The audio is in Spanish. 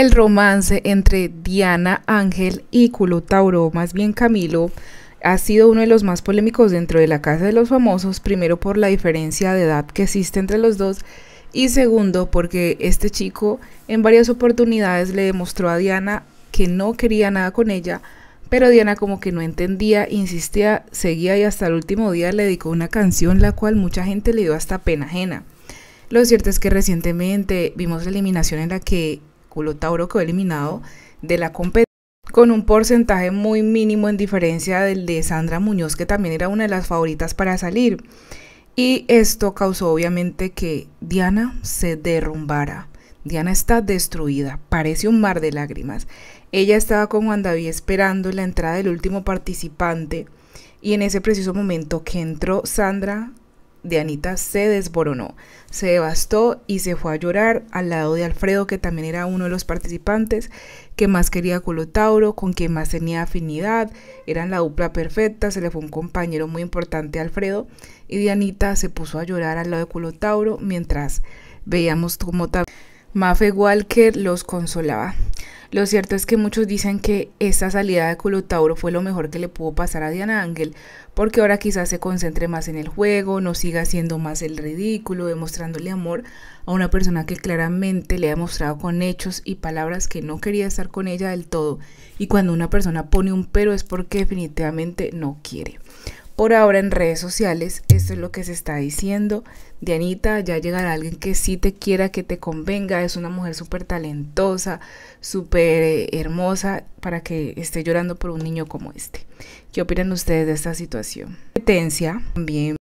el romance entre Diana Ángel y Culo Tauro, más bien Camilo, ha sido uno de los más polémicos dentro de la Casa de los Famosos, primero por la diferencia de edad que existe entre los dos y segundo porque este chico en varias oportunidades le demostró a Diana que no quería nada con ella, pero Diana como que no entendía, insistía, seguía y hasta el último día le dedicó una canción la cual mucha gente le dio hasta pena ajena. Lo cierto es que recientemente vimos la eliminación en la que Oráculo Tauro quedó eliminado de la competencia con un porcentaje muy mínimo en diferencia del de Sandra Muñoz, que también era una de las favoritas para salir. Y esto causó obviamente que Diana se derrumbara. Diana está destruida, parece un mar de lágrimas. Ella estaba con Juan esperando la entrada del último participante y en ese preciso momento que entró Sandra de Anita se desboronó, se devastó y se fue a llorar al lado de Alfredo, que también era uno de los participantes que más quería Colotauro, con quien más tenía afinidad, eran la dupla perfecta, se le fue un compañero muy importante a Alfredo y Dianita se puso a llorar al lado de Tauro mientras veíamos cómo Mafe Walker los consolaba. Lo cierto es que muchos dicen que esta salida de Tauro fue lo mejor que le pudo pasar a Diana Ángel, porque ahora quizás se concentre más en el juego, no siga haciendo más el ridículo, demostrándole amor a una persona que claramente le ha mostrado con hechos y palabras que no quería estar con ella del todo. Y cuando una persona pone un pero es porque definitivamente no quiere. Por ahora en redes sociales, esto es lo que se está diciendo. Dianita, ya llegará alguien que sí te quiera, que te convenga. Es una mujer súper talentosa, súper hermosa, para que esté llorando por un niño como este. ¿Qué opinan ustedes de esta situación? Competencia también